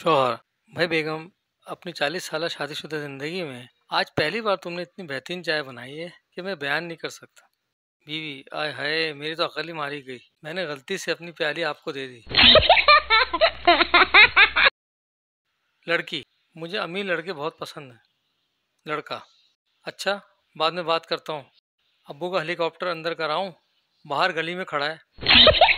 शोहर भाई बेगम अपनी चालीस साल शादीशुदा ज़िंदगी में आज पहली बार तुमने इतनी बेहतरीन चाय बनाई है कि मैं बयान नहीं कर सकता बीवी आय हाय मेरी तो अकल ही मारी गई मैंने गलती से अपनी प्याली आपको दे दी लड़की मुझे अमीर लड़के बहुत पसंद हैं लड़का अच्छा बाद में बात करता हूँ अबू का हेलीकॉप्टर अंदर कराऊँ बाहर गली में खड़ा है